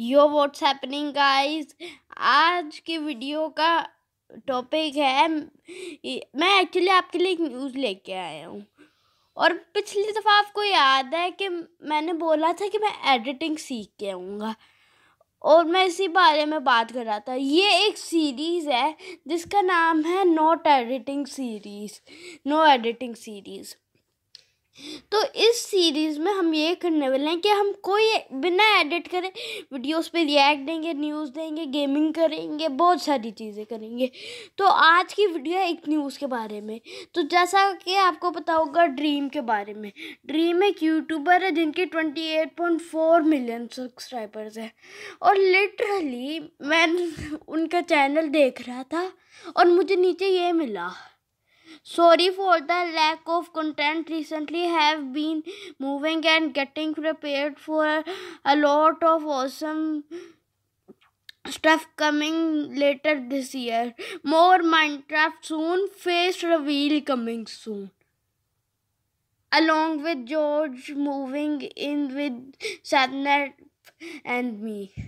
यो what's happening guys आज की video का टॉपिक है मैं एक्चुअली आपके लिए एक न्यूज़ लेके आया हूँ और पिछली दफ़ा आपको याद है कि मैंने बोला था कि मैं एडिटिंग सीख के आऊँगा और मैं इसी बारे में बात कर रहा था ये एक सीरीज़ है जिसका नाम है note editing series no editing series तो इस सीरीज़ में हम ये करने वाले हैं कि हम कोई बिना एडिट करें वीडियोस पे रिएक्ट देंगे न्यूज़ देंगे गेमिंग करेंगे बहुत सारी चीज़ें करेंगे तो आज की वीडियो है एक न्यूज़ के बारे में तो जैसा कि आपको पता होगा ड्रीम के बारे में ड्रीम एक यूट्यूबर है जिनके 28.4 मिलियन सब्सक्राइबर्स हैं और लिटरली मैं उनका चैनल देख रहा था और मुझे नीचे ये मिला Sorry for the lack of content recently have been moving and getting prepared for a lot of awesome stuff coming later this year. More Minecraft soon, face reveal coming soon. Along with George moving in with Sadnet and me.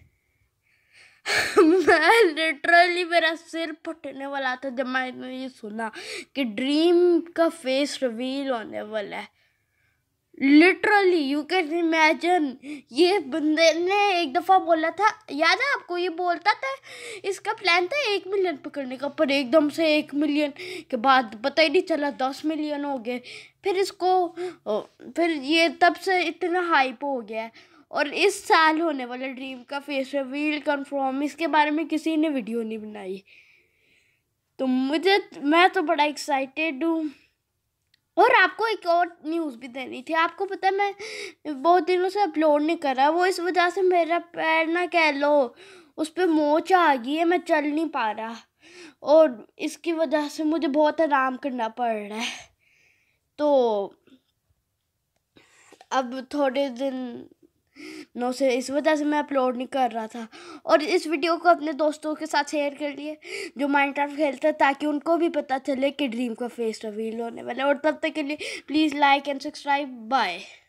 मैं literally मेरा सिर फटने वाला था जब मैंने ये सुना कि ड्रीम का फेस रिवील होने वाला है लिटरली यू कैन इमेजिन ये बंदे ने एक दफ़ा बोला था याद है आपको ये बोलता था इसका प्लान था एक मिलियन पकड़ने का पर एकदम से एक मिलियन के बाद पता ही नहीं चला दस मिलियन हो गए फिर इसको फिर ये तब से इतना हाइप हो गया है और इस साल होने वाले ड्रीम का फेस रिवील कन्फर्म इसके बारे में किसी ने वीडियो नहीं बनाई तो मुझे मैं तो बड़ा एक्साइटेड हूँ और आपको एक और न्यूज़ भी देनी थी आपको पता है मैं बहुत दिनों से अपलोड नहीं कर रहा वो इस वजह से मेरा पैर ना कह लो उस पर मोच आ गई है मैं चल नहीं पा रहा और इसकी वजह से मुझे बहुत आराम करना पड़ रहा है तो अब थोड़े दिन नौ से इस वजह से मैं अपलोड नहीं कर रहा था और इस वीडियो को अपने दोस्तों के साथ शेयर कर लिए जो माइनक्राफ्ट खेलते हैं ताकि उनको भी पता चले कि ड्रीम का फेस रिवील होने वाला और तब तक के लिए please like and subscribe bye